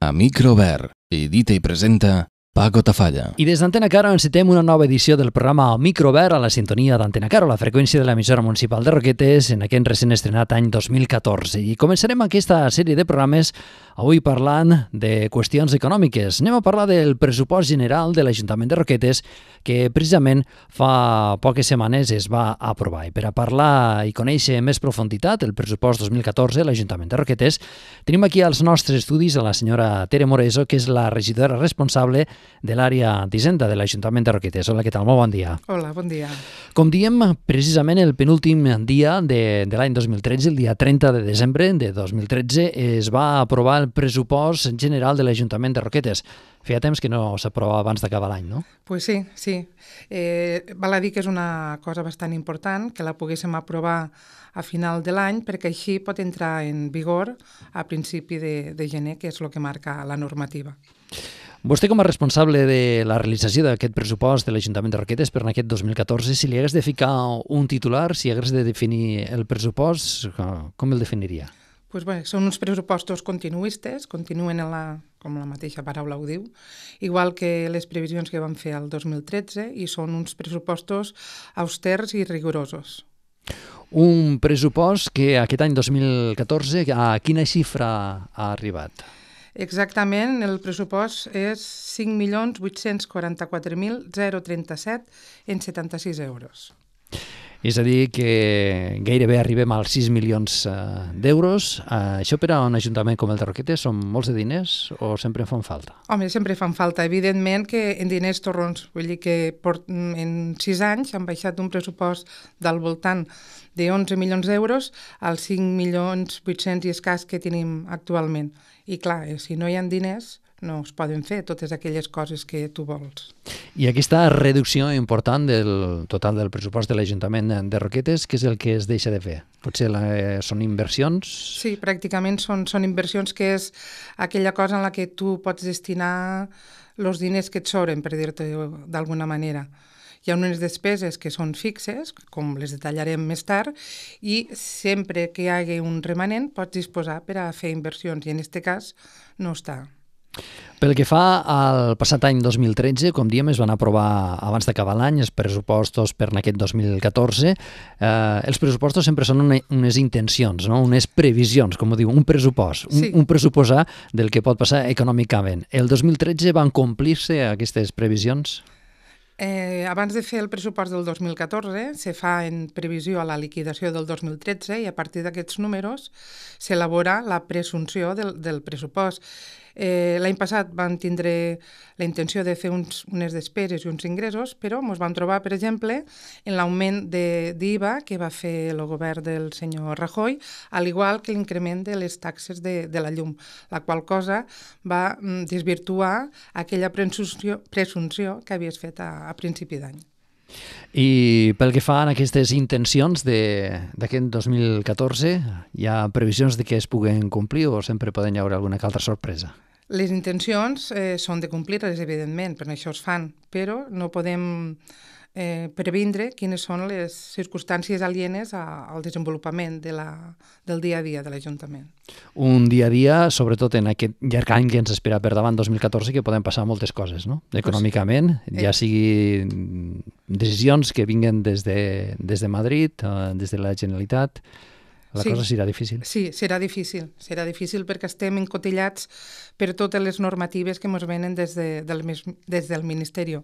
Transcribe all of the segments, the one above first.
A Microver, edita i presenta Paco Tafalla. I des d'Antena ens encetem una nova edició del programa Microver a la sintonia d'Antena Cara, la freqüència de l'emissora municipal de Roquetes, en aquest recent estrenat any 2014. I començarem aquesta sèrie de programes Avui parlant de qüestions econòmiques. Anem a parlar del pressupost general de l'Ajuntament de Roquetes que precisament fa poques setmanes es va aprovar. I per a parlar i conèixer més profunditat el pressupost 2014 de l'Ajuntament de Roquetes, tenim aquí als nostres estudis a la senyora Tere Moreso, que és la regidora responsable de l'àrea d'Hisenda de l'Ajuntament de Roquetes. Hola, què tal? Molt bon dia. Hola, bon dia. Com diem, precisament el penúltim dia de, de l'any 2013, el dia 30 de desembre de 2013, es va aprovar el el pressupost general de l'Ajuntament de Roquetes. Feia temps que no s'aprova abans d'acabar l'any, no? Pues sí, sí. Eh, val a dir que és una cosa bastant important que la poguéssim aprovar a final de l'any perquè així pot entrar en vigor a principi de, de gener, que és el que marca la normativa. Vostè, com a responsable de la realització d'aquest pressupost de l'Ajuntament de Roquetes per aquest 2014, si li hagués de ficar un titular, si hagués de definir el pressupost, com el definiria? pues doncs bé, són uns pressupostos continuistes, continuen en la, com la mateixa paraula ho diu, igual que les previsions que van fer el 2013, i són uns pressupostos austers i rigorosos. Un pressupost que aquest any 2014, a quina xifra ha arribat? Exactament, el pressupost és 5.844.037 en 76 euros. És a dir, que gairebé arribem als 6 milions eh, d'euros. Eh, això per a un ajuntament com el de Roquetes són molts de diners o sempre en fan falta? Home, sempre fan falta. Evidentment que en diners torrons, vull dir que mm, en 6 anys han baixat d'un pressupost del voltant de 11 milions d'euros als 5 milions 800 i escàs que tenim actualment. I clar, eh, si no hi ha diners, no es poden fer totes aquelles coses que tu vols. I aquesta reducció important del total del pressupost de l'Ajuntament de Roquetes, que és el que es deixa de fer? Potser la, eh, són inversions? Sí, pràcticament són, són inversions que és aquella cosa en la que tu pots destinar els diners que et sobren, per dir-te d'alguna manera. Hi ha unes despeses que són fixes, com les detallarem més tard, i sempre que hi hagi un remanent pots disposar per a fer inversions, i en aquest cas no està. Pel que fa al passat any 2013, com diem, es van aprovar abans d'acabar l'any els pressupostos per en aquest 2014. Eh, els pressupostos sempre són una, unes intencions, no? unes previsions, com ho diu, un pressupost, un, sí. un pressuposar del que pot passar econòmicament. El 2013 van complir-se aquestes previsions? Eh, abans de fer el pressupost del 2014, se fa en previsió a la liquidació del 2013 i a partir d'aquests números s'elabora la presumpció del, del pressupost. Eh, L'any passat van tindre la intenció de fer uns, unes despeses i uns ingressos, però ens vam trobar, per exemple, en l'augment d'IVA que va fer el govern del senyor Rajoy, al igual que l'increment de les taxes de, de la llum, la qual cosa va mm, desvirtuar aquella presumpció, presumpció que havies fet a, a principi d'any. I pel que fa a aquestes intencions d'aquest 2014, hi ha previsions de que es puguen complir o sempre poden hi haure alguna altra sorpresa? Les intencions eh, són de complir-les, evidentment, per això es fan, però no podem eh, previndre quines són les circumstàncies alienes a, al desenvolupament de la, del dia a dia de l'Ajuntament. Un dia a dia, sobretot en aquest llarg any que ens espera per davant, 2014, que poden passar moltes coses, no? Econòmicament, pues, ja eh. sigui decisions que vinguen des de, des de Madrid, eh, des de la Generalitat, la sí. cosa serà difícil. Sí, serà difícil. Serà difícil perquè estem encotellats per totes les normatives que ens venen des, de, del, des del Ministeri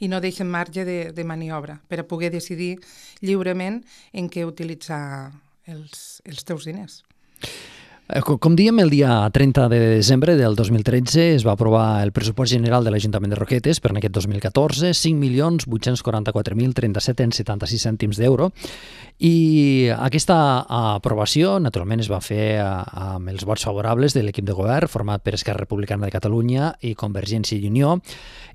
i no deixen marge de, de maniobra per a poder decidir lliurement en què utilitzar els, els teus diners. Eh, com diem, el dia 30 de desembre del 2013 es va aprovar el pressupost general de l'Ajuntament de Roquetes per en aquest 2014, 5.844.037,76 cèntims d'euro, i aquesta aprovació, naturalment, es va fer amb els vots favorables de l'equip de govern, format per Esquerra Republicana de Catalunya i Convergència i Unió.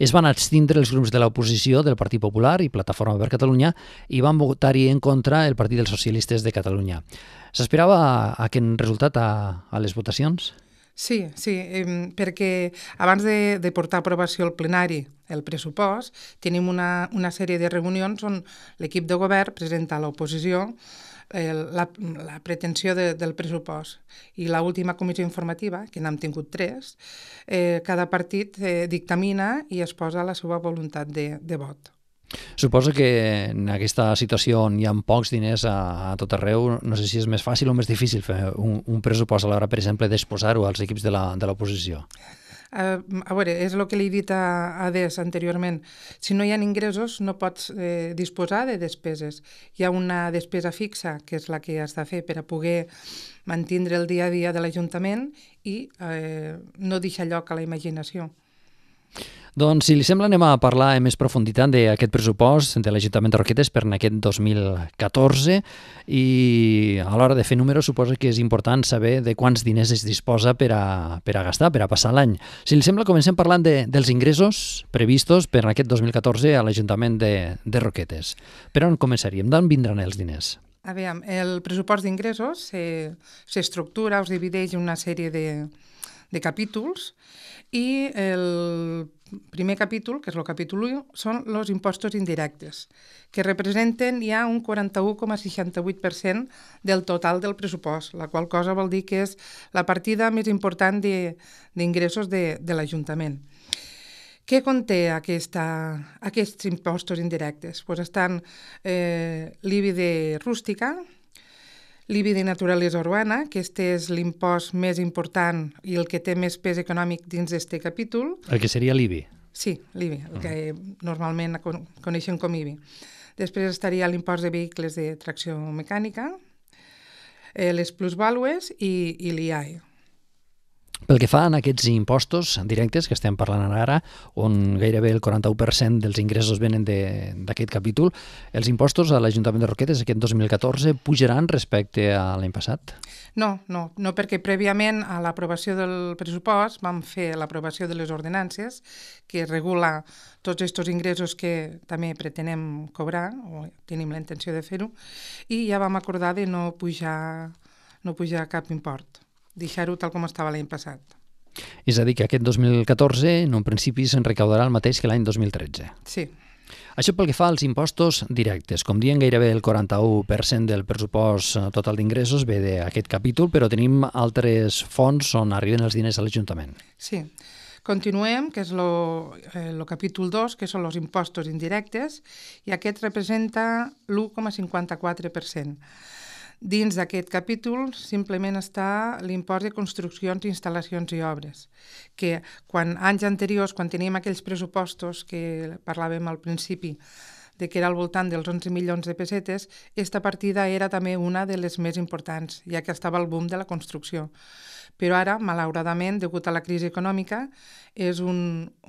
Es van abstindre els grups de l'oposició del Partit Popular i Plataforma per Catalunya i van votar-hi en contra el Partit dels Socialistes de Catalunya. S'aspirava a, a aquest resultat a, a les votacions? Sí, sí, perquè abans de, de portar a aprovació al plenari el pressupost, tenim una, una sèrie de reunions on l'equip de govern presenta a l'oposició eh, la, la pretensió de, del pressupost. I l última comissió informativa, que n'hem tingut tres, eh, cada partit eh, dictamina i es posa la seva voluntat de, de vot. Suposo que en aquesta situació on hi ha pocs diners a, a tot arreu, no sé si és més fàcil o més difícil fer un, un pressupost a l'hora, per exemple, d'exposar-ho als equips de l'oposició. Uh, a veure, és el que li he dit a, Adés anteriorment. Si no hi ha ingressos, no pots eh, disposar de despeses. Hi ha una despesa fixa, que és la que has de fer per a poder mantindre el dia a dia de l'Ajuntament i eh, no deixar lloc a la imaginació. Doncs, si li sembla, anem a parlar en més profunditat d'aquest pressupost de l'Ajuntament de Roquetes per en aquest 2014 i a l'hora de fer números suposa que és important saber de quants diners es disposa per a, per a gastar, per a passar l'any. Si li sembla, comencem parlant de, dels ingressos previstos per en aquest 2014 a l'Ajuntament de, de Roquetes. Per on començaríem? D'on vindran els diners? A veure, el pressupost d'ingressos s'estructura, se, se divideix en una sèrie de, de capítols i el primer capítol, que és el capítol 1, són els impostos indirectes, que representen ja un 41,68% del total del pressupost, la qual cosa vol dir que és la partida més important d'ingressos de, de, de l'Ajuntament. Què conté aquesta, aquests impostos indirectes? Pues estan eh, l'IBI de rústica, L'IBI de naturalesa urbana, que este és l'impost més important i el que té més pes econòmic dins d'este capítol. El que seria l'IBI? Sí, l'IBI, el que uh -huh. normalment coneixen com IBI. Després estaria l'impost de vehicles de tracció mecànica, eh, les plusvàlues i, i l'IAE. Pel que fa a aquests impostos directes que estem parlant ara, on gairebé el 41% dels ingressos venen d'aquest capítol, els impostos a l'Ajuntament de Roquetes aquest 2014 pujaran respecte a l'any passat? No, no, no perquè prèviament a l'aprovació del pressupost vam fer l'aprovació de les ordenances que regula tots aquests ingressos que també pretenem cobrar, o tenim la intenció de fer-ho, i ja vam acordar de no pujar, no pujar cap import deixar-ho tal com estava l'any passat. És a dir, que aquest 2014 en un principi se'n recaudarà el mateix que l'any 2013. Sí. Això pel que fa als impostos directes. Com diuen, gairebé el 41% del pressupost eh, total d'ingressos ve d'aquest capítol, però tenim altres fonts on arriben els diners a l'Ajuntament. Sí. Continuem, que és el eh, capítol 2, que són els impostos indirectes, i aquest representa l'1,54%. Dins d'aquest capítol simplement està l'impost de construccions, instal·lacions i obres, que quan anys anteriors, quan teníem aquells pressupostos que parlàvem al principi, de que era al voltant dels 11 milions de pessetes, aquesta partida era també una de les més importants, ja que estava el boom de la construcció. Però ara, malauradament, degut a la crisi econòmica, és un,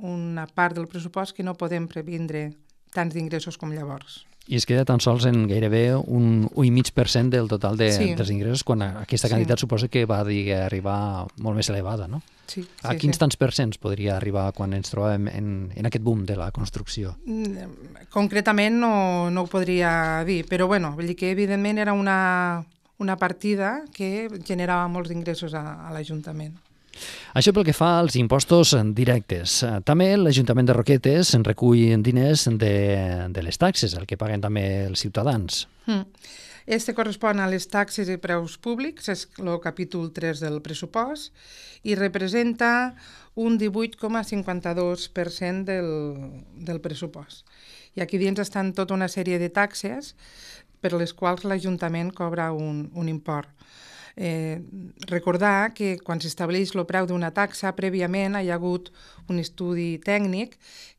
una part del pressupost que no podem previndre tants d'ingressos com llavors i es queda tan sols en gairebé un 1,5% del total de, sí. dels ingressos, quan aquesta quantitat sí. suposa que va dir, arribar molt més elevada, no? Sí, sí, a quins sí. tants percents podria arribar quan ens trobàvem en, en aquest boom de la construcció? Mm, concretament no, no ho podria dir, però bueno, vull dir que evidentment era una, una partida que generava molts ingressos a, a l'Ajuntament. Això pel que fa als impostos directes. També l'Ajuntament de Roquetes en recull diners de, de les taxes, el que paguen també els ciutadans. Mm. Este correspon a les taxes i preus públics, és el capítol 3 del pressupost, i representa un 18,52% del, del pressupost. I aquí dins estan tota una sèrie de taxes per les quals l'Ajuntament cobra un, un import. Eh, recordar que quan s'estableix el preu d'una taxa, prèviament hi ha hagut un estudi tècnic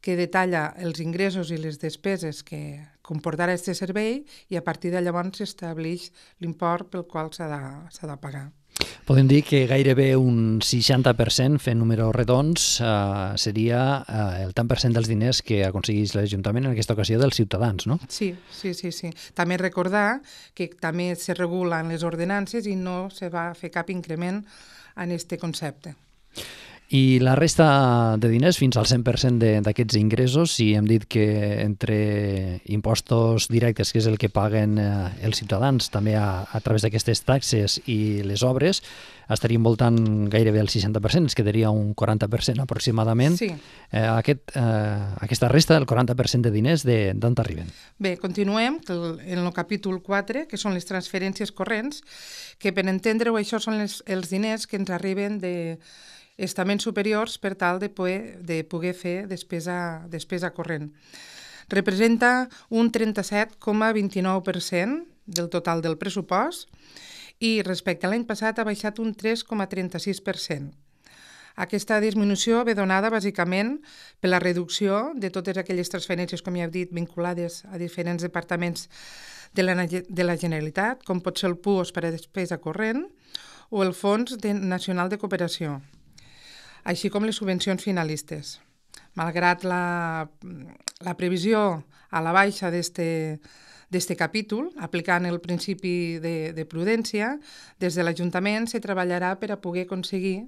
que detalla els ingressos i les despeses que comportar aquest servei i a partir de llavors s'estableix l'import pel qual s'ha de, de pagar. Podem dir que gairebé un 60%, fent números redons, eh, seria eh, el tant per cent dels diners que aconseguís l'Ajuntament en aquesta ocasió dels ciutadans, no? Sí, sí, sí, sí. També recordar que també se regulen les ordenances i no se va fer cap increment en aquest concepte. I la resta de diners, fins al 100% d'aquests ingressos, si hem dit que entre impostos directes, que és el que paguen eh, els ciutadans, també a, a través d'aquestes taxes i les obres, estaríem voltant gairebé el 60%, es quedaria un 40% aproximadament. Sí. Eh, aquest, eh, aquesta resta, el 40% de diners, d'on arriben? Bé, continuem en el capítol 4, que són les transferències corrents, que per entendre-ho això són les, els diners que ens arriben de estaments superiors per tal de poder, de poder fer despesa, despesa corrent. Representa un 37,29% del total del pressupost i respecte a l'any passat ha baixat un 3,36%. Aquesta disminució ve donada bàsicament per la reducció de totes aquelles transferències, com ja heu dit, vinculades a diferents departaments de la, de la Generalitat, com pot ser el PUOS per a despesa corrent o el Fons de, Nacional de Cooperació així com les subvencions finalistes. Malgrat la, la previsió a la baixa d'aquest capítol, aplicant el principi de, de prudència, des de l'Ajuntament se treballarà per a poder aconseguir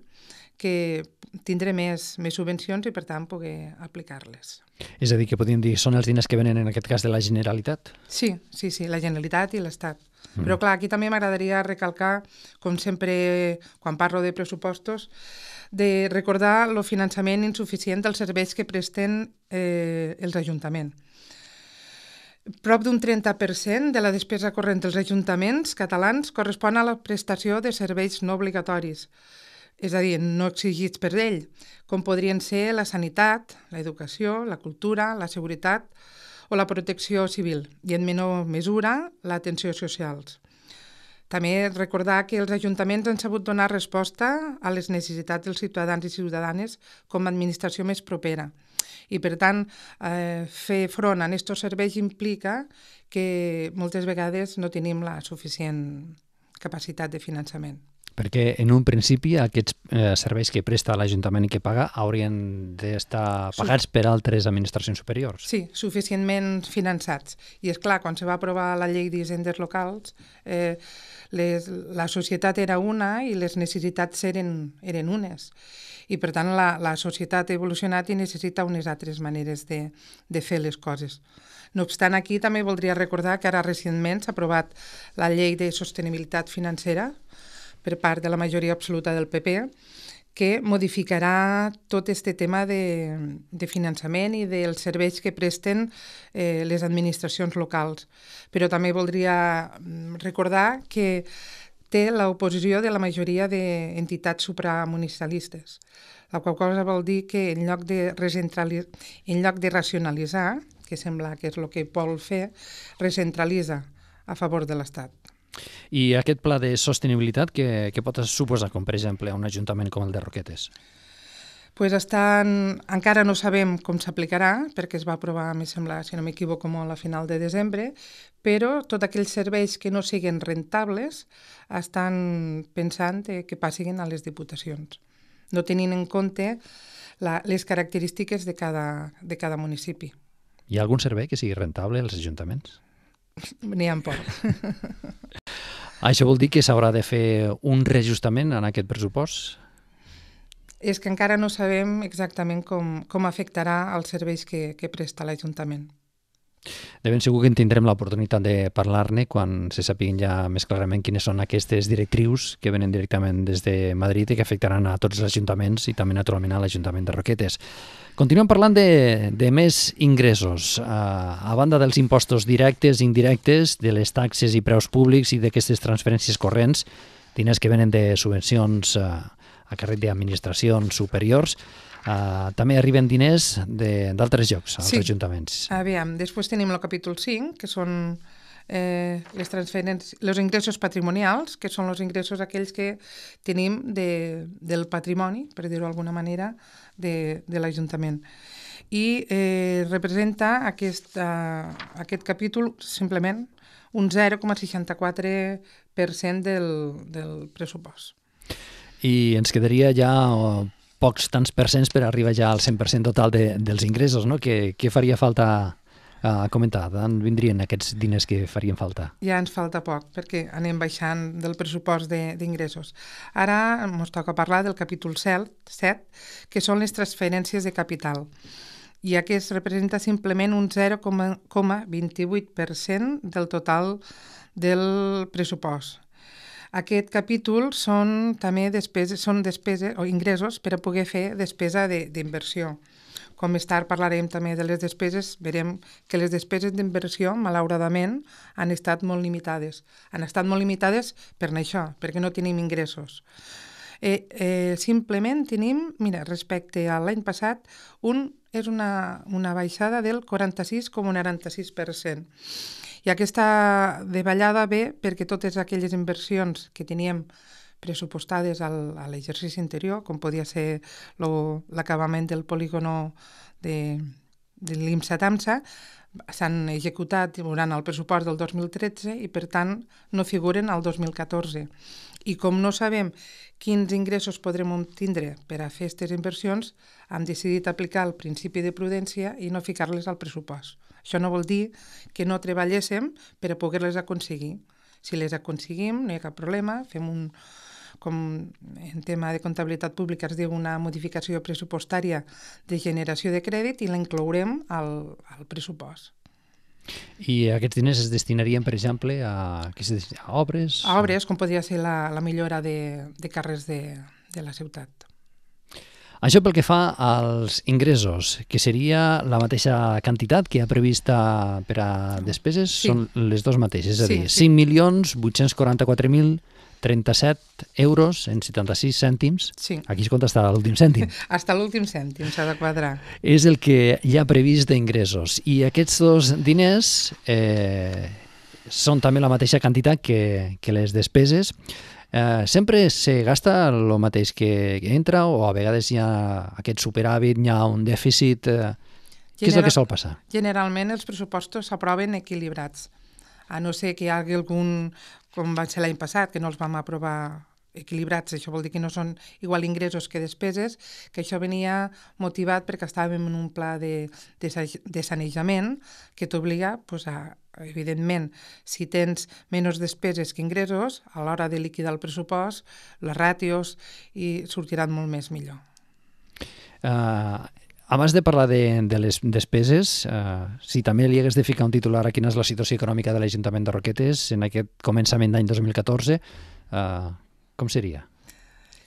que tindré més, més subvencions i, per tant, poder aplicar-les. És a dir, que podríem dir, són els diners que venen, en aquest cas, de la Generalitat? Sí, sí, sí, la Generalitat i l'Estat. Mm. Però, clar, aquí també m'agradaria recalcar, com sempre, quan parlo de pressupostos, de recordar el finançament insuficient dels serveis que presten eh, els ajuntaments. Prop d'un 30% de la despesa corrent dels ajuntaments catalans correspon a la prestació de serveis no obligatoris, és a dir, no exigits per ell, com podrien ser la sanitat, l'educació, la cultura, la seguretat o la protecció civil, i en menor mesura l'atenció socials. També recordar que els ajuntaments han sabut donar resposta a les necessitats dels ciutadans i ciutadanes com a administració més propera. I, per tant, eh, fer front a aquests serveis implica que moltes vegades no tenim la suficient capacitat de finançament perquè en un principi aquests eh, serveis que presta l'Ajuntament i que paga haurien d'estar pagats per altres administracions superiors. Sí, suficientment finançats. I és clar, quan se va aprovar la llei d'hisendes locals, eh, les, la societat era una i les necessitats eren, eren unes. I per tant la, la societat ha evolucionat i necessita unes altres maneres de, de fer les coses. No obstant, aquí també voldria recordar que ara recentment s'ha aprovat la llei de sostenibilitat financera, per part de la majoria absoluta del PP, que modificarà tot aquest tema de, de finançament i dels serveis que presten eh, les administracions locals. Però també voldria mm, recordar que té l'oposició de la majoria d'entitats supramunicipalistes, la qual cosa vol dir que en lloc de, en lloc de racionalitzar, que sembla que és el que vol fer, recentralitza a favor de l'Estat. I aquest pla de sostenibilitat, què, què pot suposar, com per exemple, a un ajuntament com el de Roquetes? pues estan, encara no sabem com s'aplicarà, perquè es va aprovar, mi sembla, si no m'equivoco molt, a final de desembre, però tots aquells serveis que no siguin rentables estan pensant eh, que passin a les diputacions, no tenint en compte la, les característiques de cada, de cada municipi. Hi ha algun servei que sigui rentable als ajuntaments? n'hi ha por. Ah, això vol dir que s'haurà de fer un reajustament en aquest pressupost? És que encara no sabem exactament com, com afectarà els serveis que, que presta l'Ajuntament. De ben segur que en tindrem l'oportunitat de parlar-ne quan se sapiguin ja més clarament quines són aquestes directrius que venen directament des de Madrid i que afectaran a tots els ajuntaments i també naturalment a l'Ajuntament de Roquetes. Continuem parlant de, de més ingressos. Ah, a, banda dels impostos directes i indirectes, de les taxes i preus públics i d'aquestes transferències corrents, diners que venen de subvencions a, ah, a càrrec d'administracions superiors, Uh, també arriben diners d'altres llocs, als sí. ajuntaments. Aviam, després tenim el capítol 5, que són eh, les transferències, els ingressos patrimonials, que són els ingressos aquells que tenim de, del patrimoni, per dir-ho d'alguna manera, de, de l'Ajuntament. I eh, representa aquest, uh, aquest capítol simplement un 0,64% del, del pressupost. I ens quedaria ja pocs tants percents per arribar ja al 100% total de, dels ingressos, no? Què, què faria falta a eh, comentar? D'on vindrien aquests diners que farien falta? Ja ens falta poc, perquè anem baixant del pressupost d'ingressos. Ara ens toca parlar del capítol 7, que són les transferències de capital i aquest representa simplement un 0,28% del total del pressupost. Aquest capítol són també despeses, són despeses o ingressos per a poder fer despesa d'inversió. De, Com més tard parlarem també de les despeses, verem que les despeses d'inversió, malauradament, han estat molt limitades. Han estat molt limitades per això, perquè no tenim ingressos. Eh, eh, simplement tenim, mira, respecte a l'any passat, un, és una, una baixada del 46,96% aquesta davallada ve perquè totes aquelles inversions que teníem pressupostades al, a l'exercici anterior, com podia ser l'acabament del polígono de, de l'IMSA-TAMSA, s'han executat durant el pressupost del 2013 i, per tant, no figuren al 2014. I com no sabem quins ingressos podrem obtindre per a fer aquestes inversions, hem decidit aplicar el principi de prudència i no ficar-les al pressupost. Això no vol dir que no treballéssim per a poder-les aconseguir. Si les aconseguim, no hi ha cap problema, fem un, com en tema de comptabilitat pública es diu una modificació pressupostària de generació de crèdit i la inclourem al, al pressupost. I aquests diners es destinarien, per exemple, a, a obres? A obres, com podria ser la, la millora de, de carrers de, de la ciutat. Això pel que fa als ingressos, que seria la mateixa quantitat que hi ha prevista per a despeses, sí. són les dues mateixes, és a dir, sí. 5.844.037 euros en 76 cèntims. Sí. Aquí es compta hasta l'últim cèntim. Hasta l'últim cèntim s'ha de quadrar. És el que hi ha previst d'ingressos. I aquests dos diners eh, són també la mateixa quantitat que, que les despeses. Eh, sempre se gasta el mateix que, entra o a vegades hi ha aquest superàvit, hi ha un dèficit... Eh, General, què és el que sol passar? Generalment els pressupostos s'aproven equilibrats, a no ser que hi hagi algun, com va ser l'any passat, que no els vam aprovar equilibrats, això vol dir que no són igual ingressos que despeses, que això venia motivat perquè estàvem en un pla de, de, de sanejament que t'obliga pues, a Evidentment, si tens menys despeses que ingressos, a l'hora de liquidar el pressupost, les ràtios i sortiran molt més millor. Uh, abans de parlar de, de les despeses, uh, si també li hagués de ficar un titular a quina és la situació econòmica de l'Ajuntament de Roquetes en aquest començament d'any 2014, uh, eh, com seria?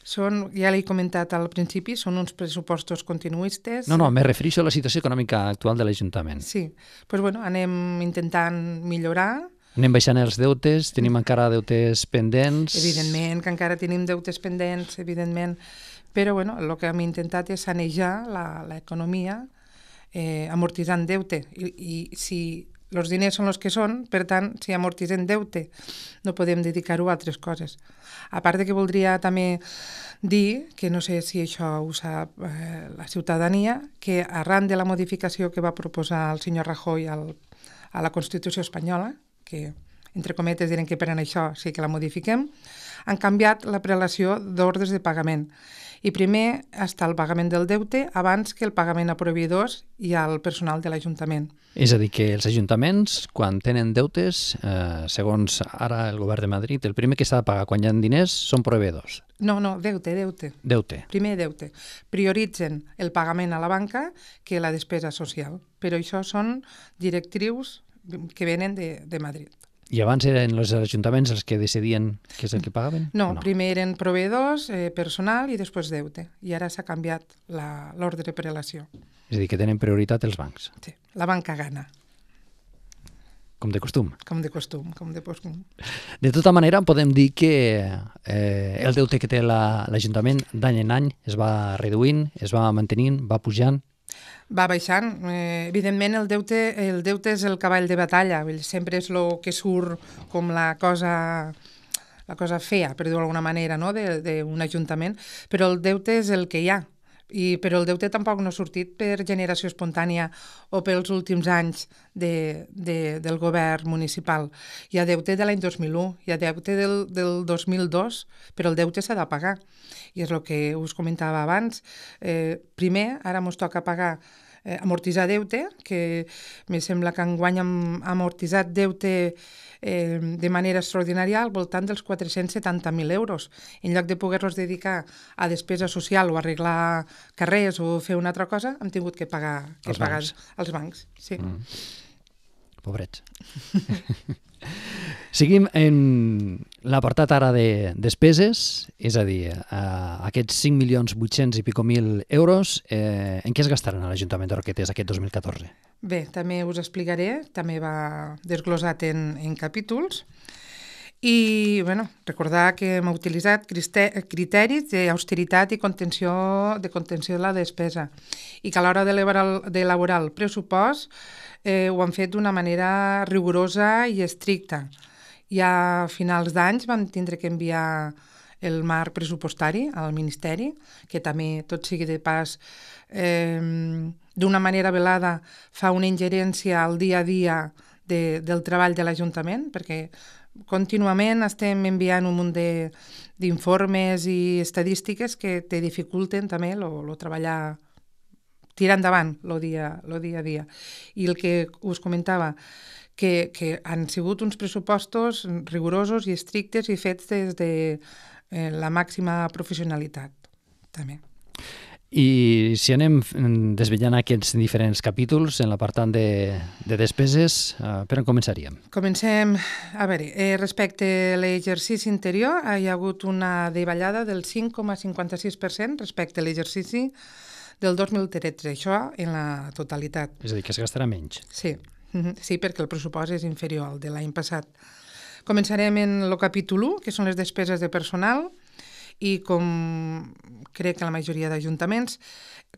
Són, ja l'he comentat al principi, són uns pressupostos continuistes. No, no, me refereixo a la situació econòmica actual de l'Ajuntament. Sí, doncs pues bueno, anem intentant millorar. Anem baixant els deutes, tenim encara deutes pendents. Evidentment que encara tenim deutes pendents, evidentment. Però bueno, el que hem intentat és sanejar l'economia eh, amortitzant deute. I, I si els diners són els que són, per tant, si amortitzem deute, no podem dedicar-ho a altres coses. A part de que voldria també dir, que no sé si això ho sap eh, la ciutadania, que arran de la modificació que va proposar el senyor Rajoy al, a la Constitució espanyola, que entre cometes diuen que per això sí que la modifiquem, han canviat la prelació d'ordres de pagament i primer està el pagament del deute abans que el pagament a proveïdors i al personal de l'Ajuntament. És a dir, que els ajuntaments, quan tenen deutes, eh, segons ara el govern de Madrid, el primer que s'ha de pagar quan hi ha diners són proveïdors. No, no, deute, deute. Deute. Primer deute. Prioritzen el pagament a la banca que la despesa social. Però això són directrius que venen de, de Madrid. I abans eren els ajuntaments els que decidien què és el que pagaven? No, no? primer eren proveedors, eh, personal i després deute. I ara s'ha canviat l'ordre de prelació. És a dir, que tenen prioritat els bancs. Sí, la banca gana. Com de costum. Com de costum, com de costum. De tota manera, podem dir que eh, el deute que té l'Ajuntament la, d'any en any es va reduint, es va mantenint, va pujant va baixant. Eh, evidentment, el deute, el deute és el cavall de batalla, sempre és el que surt com la cosa la cosa fea, per dir-ho d'alguna manera, no? d'un ajuntament, però el deute és el que hi ha, i, però el deute tampoc no ha sortit per generació espontània o pels últims anys de, de, del govern municipal. Hi ha deute de l'any 2001, hi ha deute del, del 2002, però el deute s'ha de pagar. I és el que us comentava abans. Eh, primer, ara ens toca pagar eh, amortitzar deute, que me sembla que enguany hem amortitzat deute eh, de manera extraordinària al voltant dels 470.000 euros. En lloc de poder-los dedicar a despesa social o arreglar carrers o fer una altra cosa, hem tingut que pagar, que els, pagar bancs. els bancs. Sí. Mm. Pobrets. Seguim en l'apartat ara de despeses, és a dir, eh, aquests 5 milions 800 i pico mil euros, eh, en què es gastaran a l'Ajuntament de Roquetes aquest 2014? Bé, també us explicaré, també va desglossat en, en capítols. I bueno, recordar que hem utilitzat criteris d'austeritat i contenció, de contenció de la despesa i que a l'hora d'elaborar el pressupost eh, ho han fet d'una manera rigorosa i estricta. I a finals d'anys vam tindre que enviar el marc pressupostari al Ministeri, que també, tot sigui de pas, eh, d'una manera velada fa una ingerència al dia a dia de, del treball de l'Ajuntament, perquè contínuament estem enviant un munt d'informes i estadístiques que te dificulten també lo, lo treballar tirar endavant el dia, lo dia a dia. I el que us comentava, que, que han sigut uns pressupostos rigorosos i estrictes i fets des de eh, la màxima professionalitat, també. I si anem mm, desvetllant aquests diferents capítols en l'apartat de, de despeses, eh, per on començaríem? Comencem, a veure, eh, respecte a l'exercici interior, hi ha hagut una davallada del 5,56% respecte a l'exercici del 2013, això en la totalitat. És a dir, que es gastarà menys. Sí, sí perquè el pressupost és inferior al de l'any passat. Començarem en el capítol 1, que són les despeses de personal, i com crec que la majoria d'ajuntaments,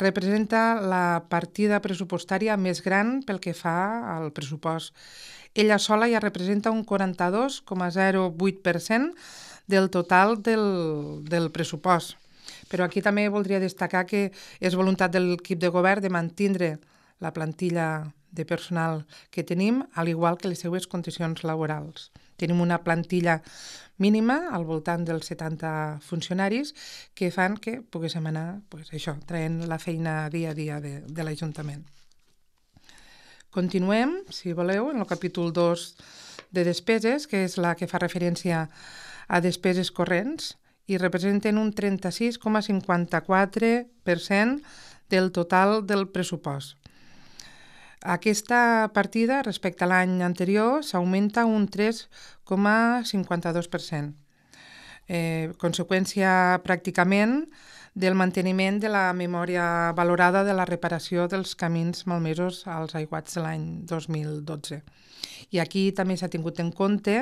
representa la partida pressupostària més gran pel que fa al pressupost. Ella sola ja representa un 42,08% del total del, del pressupost. Però aquí també voldria destacar que és voluntat de l'equip de govern de mantindre la plantilla de personal que tenim, al igual que les seues condicions laborals. Tenim una plantilla mínima al voltant dels 70 funcionaris que fan que poguéssim anar pues, això, traient la feina dia a dia de, de l'Ajuntament. Continuem, si voleu, en el capítol 2 de despeses, que és la que fa referència a despeses corrents i representen un 36,54% del total del pressupost. Aquesta partida, respecte a l'any anterior, s'augmenta un 3,52%. Eh, conseqüència pràcticament del manteniment de la memòria valorada de la reparació dels camins malmesos als aiguats de l'any 2012. I aquí també s'ha tingut en compte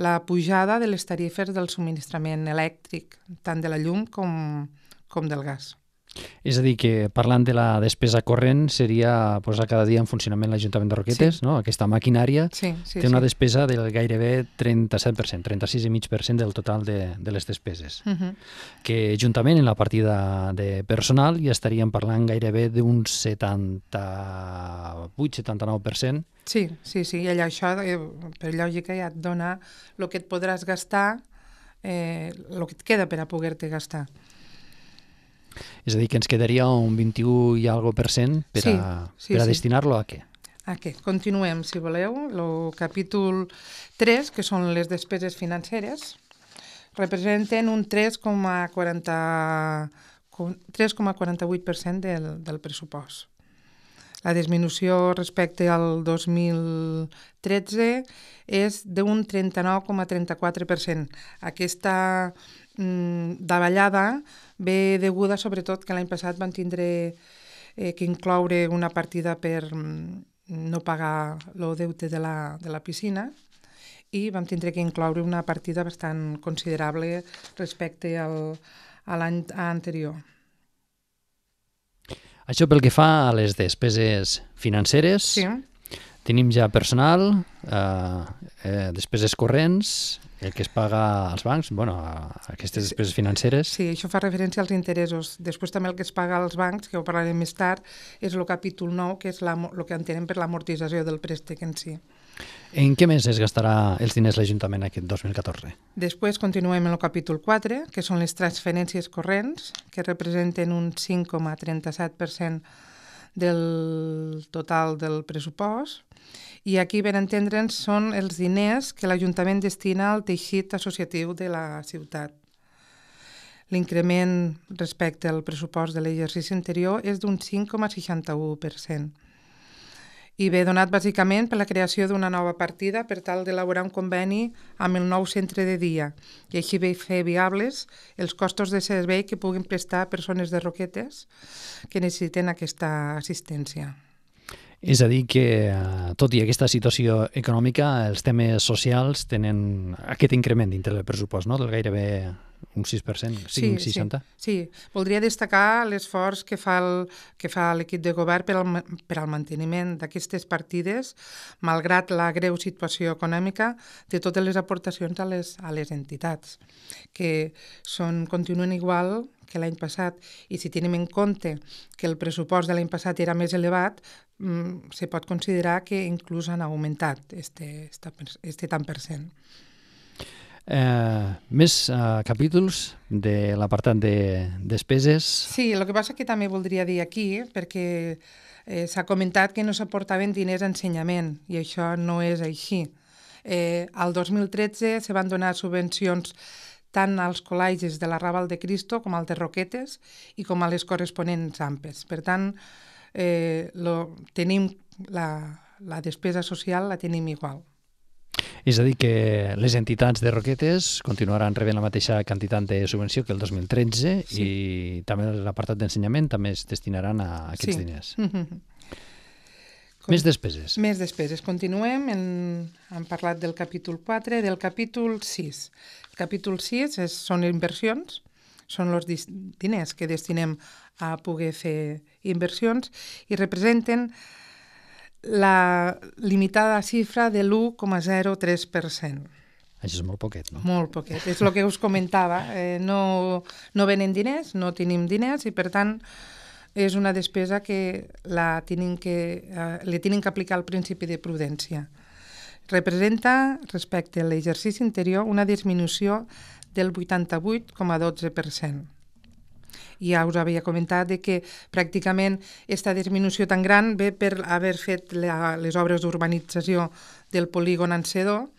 la pujada de les tarifes del subministrament elèctric, tant de la llum com, com del gas. És a dir, que parlant de la despesa corrent seria posar cada dia en funcionament l'Ajuntament de Roquetes, sí. no? aquesta maquinària sí, sí, té una sí. despesa del gairebé 37%, 36,5% del total de, de les despeses, uh mhm. -huh. que juntament en la partida de personal ja estaríem parlant gairebé d'un 78-79%. Sí, sí, sí, i allà això, eh, per lògica, ja et dona el que et podràs gastar, eh, el que et queda per a poder-te gastar. És a dir, que ens quedaria un 21 i algo per cent per sí, a, sí, per a destinar-lo a què? A què? Continuem, si voleu, el capítol 3, que són les despeses financeres, representen un 3,48% 3,48% del, del pressupost. La disminució respecte al 2013 és d'un 39,34%. Aquesta Mm, davallada ve deguda sobretot que l'any passat van tindre eh, que incloure una partida per mm, no pagar el deute de la, de la piscina i vam tindre que incloure una partida bastant considerable respecte al, a l'any anterior. Això pel que fa a les despeses financeres, sí. Tenim ja personal, eh, eh, despeses corrents, el que es paga als bancs, bueno, a aquestes despeses financeres. Sí, això fa referència als interessos. Després també el que es paga als bancs, que ho parlarem més tard, és el capítol 9, que és la, el que entenem per l'amortització del préstec en si. En què més es gastarà els diners l'Ajuntament aquest 2014? Després continuem en el capítol 4, que són les transferències corrents, que representen un 5,37% del total del pressupost i aquí, ben entendre'ns, són els diners que l'Ajuntament destina al teixit associatiu de la ciutat. L'increment respecte al pressupost de l'exercici anterior és d'un 5,61% i ve donat bàsicament per la creació d'una nova partida per tal d'elaborar un conveni amb el nou centre de dia i així ve fer viables els costos de servei que puguin prestar persones de Roquetes que necessiten aquesta assistència. És a dir, que eh, tot i aquesta situació econòmica, els temes socials tenen aquest increment dintre del pressupost, no? del gairebé un 6%, 5, sí, sí, Sí, sí, voldria destacar l'esforç que fa el, que fa l'equip de govern per al, per al manteniment d'aquestes partides, malgrat la greu situació econòmica de totes les aportacions a les, a les entitats, que són, continuen igual que l'any passat, i si tenim en compte que el pressupost de l'any passat era més elevat, mm, se pot considerar que inclús han augmentat este, este, este tant per cent. Eh, més eh, capítols de l'apartat de despeses. Sí, el que passa que també voldria dir aquí, perquè eh, s'ha comentat que no s'aportaven diners a ensenyament, i això no és així. Eh, al 2013 se van donar subvencions tant als col·legis de la Raval de Cristo com al de Roquetes i com a les corresponents AMPES. Per tant, eh, lo, tenim la, la despesa social la tenim igual. És a dir, que les entitats de Roquetes continuaran rebent la mateixa quantitat de subvenció que el 2013 sí. i també l'apartat d'ensenyament també es destinaran a aquests sí. diners. Mm -hmm. Més despeses. Més despeses. Continuem. En... Hem parlat del capítol 4, del capítol 6. El capítol 6 és, són inversions, són els diners que destinem a poder fer inversions i representen la limitada xifra de l'1,03%. Això és molt poquet, no? Molt poquet. És el que us comentava. Eh, no, no venen diners, no tenim diners i, per tant, és una despesa que, la tenen que eh, li tenen que aplicar al principi de prudència. Representa, respecte a l'exercici interior, una disminució del 88,12% ja us havia comentat de que pràcticament aquesta disminució tan gran ve per haver fet la, les obres d'urbanització del polígon Encedó,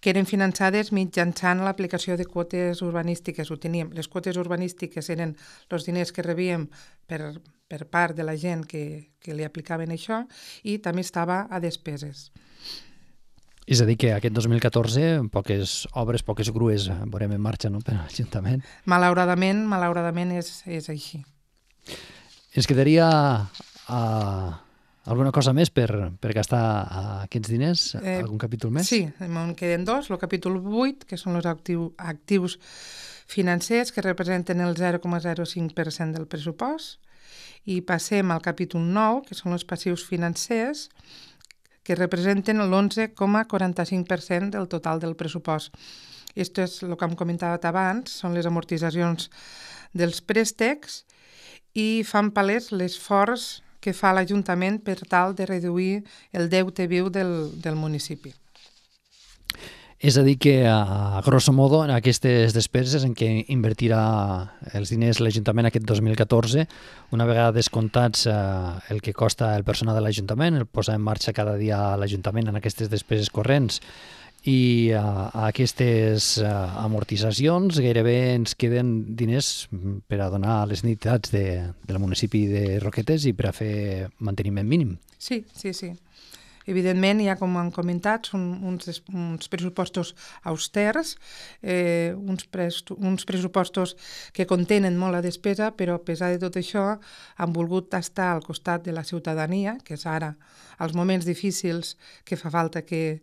que eren finançades mitjançant l'aplicació de quotes urbanístiques. Ho teníem. Les quotes urbanístiques eren els diners que rebíem per, per part de la gent que, que li aplicaven això i també estava a despeses. És a dir, que aquest 2014 poques obres, poques grues eh, veurem en marxa no? per l'Ajuntament. Malauradament, malauradament és, és així. Ens quedaria a, eh, alguna cosa més per, per gastar eh, aquests diners? Eh, Algun capítol més? Sí, en queden dos. El capítol 8, que són els actiu, actius financers, que representen el 0,05% del pressupost, i passem al capítol 9, que són els passius financers, que representen l'11,45% del total del pressupost. Esto és el que hem comentat abans, són les amortitzacions dels préstecs i fan palès l'esforç que fa l'Ajuntament per tal de reduir el deute viu del, del municipi. És a dir, que a, grosso modo en aquestes despeses en què invertirà els diners l'Ajuntament aquest 2014, una vegada descomptats eh, el que costa el personal de l'Ajuntament, el posar en marxa cada dia l'Ajuntament en aquestes despeses corrents i eh, a, aquestes eh, amortitzacions gairebé ens queden diners per a donar a les necessitats de, del municipi de Roquetes i per a fer manteniment mínim. Sí, sí, sí. Evidentment, ja com han comentat, són uns, uns pressupostos austers, eh, uns, pres, uns pressupostos que contenen molt la despesa, però a pesar de tot això han volgut estar al costat de la ciutadania, que és ara els moments difícils que fa falta que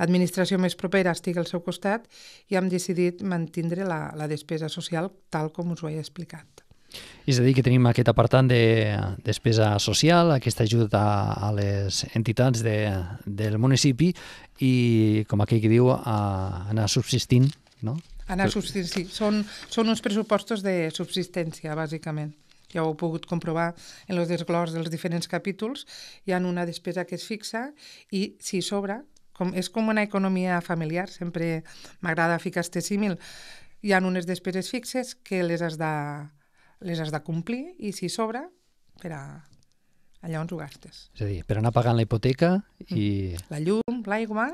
l'administració més propera estigui al seu costat, i hem decidit mantindre la, la despesa social tal com us ho he explicat. És a dir, que tenim aquest apartant de despesa social, aquesta ajuda a les entitats de, del municipi i, com aquell que diu, a anar subsistint, no? Anar subsistint, sí. Són, són uns pressupostos de subsistència, bàsicament ja ho heu pogut comprovar en els desglors dels diferents capítols, hi ha una despesa que es fixa i, si sobra, com, és com una economia familiar, sempre m'agrada ficar este símil, hi ha unes despeses fixes que les has de les has de complir i si sobra, per a allà on ho gastes. És a dir, per anar pagant la hipoteca i... Mm. La llum, l'aigua,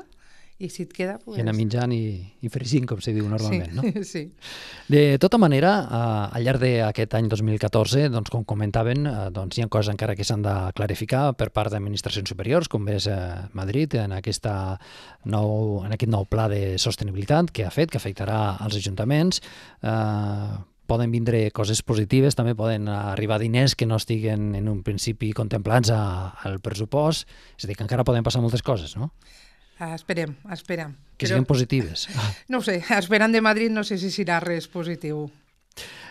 i si et queda... Pues... I anar mitjant i, i fregint, com se diu normalment, sí. no? sí. De tota manera, eh, al llarg d'aquest any 2014, doncs, com comentaven, eh, doncs, hi ha coses encara que s'han de clarificar per part d'administracions superiors, com és eh, Madrid, en, aquesta nou, en aquest nou pla de sostenibilitat que ha fet, que afectarà als ajuntaments. Eh, poden vindre coses positives, també poden arribar diners que no estiguen en un principi contemplats a, al pressupost, és a dir, que encara poden passar moltes coses, no? Ah, esperem, esperem. Que Però... siguin positives. No sé, esperant de Madrid no sé si serà res positiu.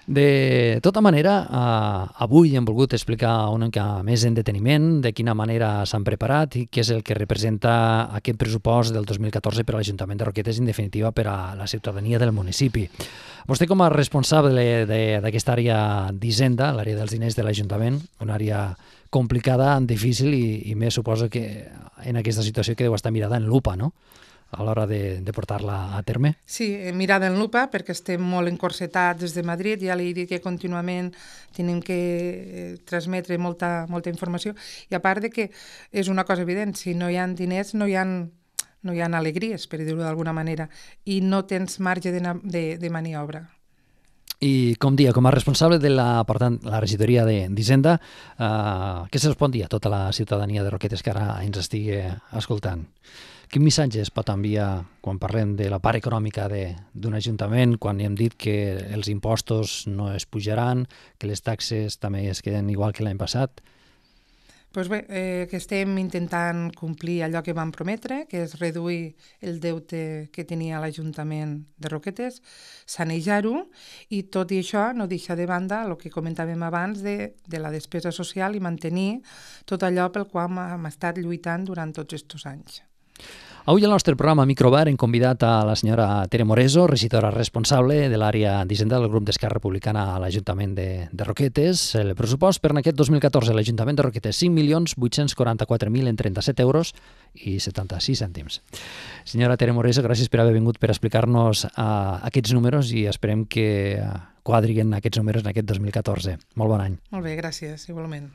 De tota manera, eh, avui hem volgut explicar una mica més en deteniment de quina manera s'han preparat i què és el que representa aquest pressupost del 2014 per a l'Ajuntament de Roquetes, en definitiva per a la ciutadania del municipi. Vostè com a responsable d'aquesta àrea d'Hisenda, l'àrea dels diners de l'Ajuntament, una àrea complicada, difícil i, i més suposo que en aquesta situació que deu estar mirada en lupa, no? a l'hora de, de portar-la a terme? Sí, eh, mirada en lupa, perquè estem molt encorsetats des de Madrid, ja li dic que contínuament tenim que eh, transmetre molta, molta informació, i a part de que és una cosa evident, si no hi han diners no hi han no hi ha alegries, per dir-ho d'alguna manera, i no tens marge de, de, de maniobra. I com dia, com a responsable de la, per tant, la regidoria d'Hisenda, eh, què se respondria a tota la ciutadania de Roquetes que ara ens estigui eh, escoltant? Quin missatge es pot enviar quan parlem de la part econòmica d'un ajuntament, quan hem dit que els impostos no es pujaran, que les taxes també es queden igual que l'any passat? pues bé, eh, que estem intentant complir allò que vam prometre, que és reduir el deute que tenia l'Ajuntament de Roquetes, sanejar-ho, i tot i això no deixar de banda el que comentàvem abans de, de la despesa social i mantenir tot allò pel qual hem estat lluitant durant tots aquests anys. Avui al nostre programa Microbar hem convidat a la senyora Tere Moreso, regidora responsable de l'àrea d'Hisenda del grup d'Esquerra Republicana a l'Ajuntament de, de Roquetes. El pressupost per en aquest 2014 l'Ajuntament de Roquetes 5.844.037 euros i 76 cèntims. Senyora Tere Moreso, gràcies per haver vingut per explicar-nos uh, aquests números i esperem que eh, quadriguen aquests números en aquest 2014. Molt bon any. Molt bé, gràcies, igualment.